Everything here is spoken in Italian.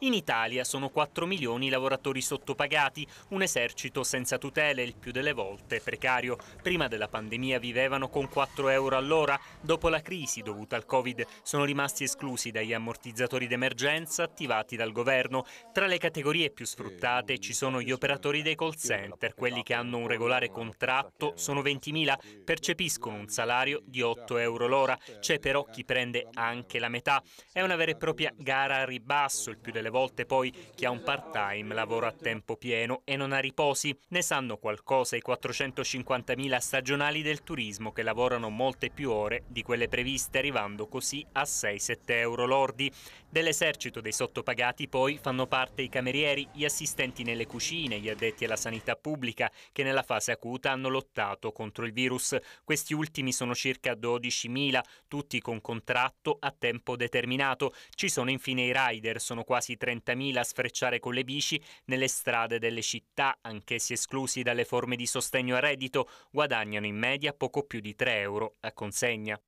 In Italia sono 4 milioni i lavoratori sottopagati, un esercito senza tutele, il più delle volte precario. Prima della pandemia vivevano con 4 euro all'ora, dopo la crisi dovuta al Covid sono rimasti esclusi dagli ammortizzatori d'emergenza attivati dal governo. Tra le categorie più sfruttate ci sono gli operatori dei call center, quelli che hanno un regolare contratto, sono 20.000, percepiscono un salario di 8 euro l'ora, c'è però chi prende anche la metà. È una vera e propria gara a ribasso, il più delle delle volte poi chi ha un part-time lavora a tempo pieno e non ha riposi. Ne sanno qualcosa i 450.000 stagionali del turismo che lavorano molte più ore di quelle previste, arrivando così a 6-7 euro lordi. Dell'esercito dei sottopagati poi fanno parte i camerieri, gli assistenti nelle cucine, gli addetti alla sanità pubblica che nella fase acuta hanno lottato contro il virus. Questi ultimi sono circa 12.000, tutti con contratto a tempo determinato. Ci sono infine i rider, sono quasi 30.000 a sfrecciare con le bici nelle strade delle città, anch'essi esclusi dalle forme di sostegno a reddito, guadagnano in media poco più di 3 euro a consegna.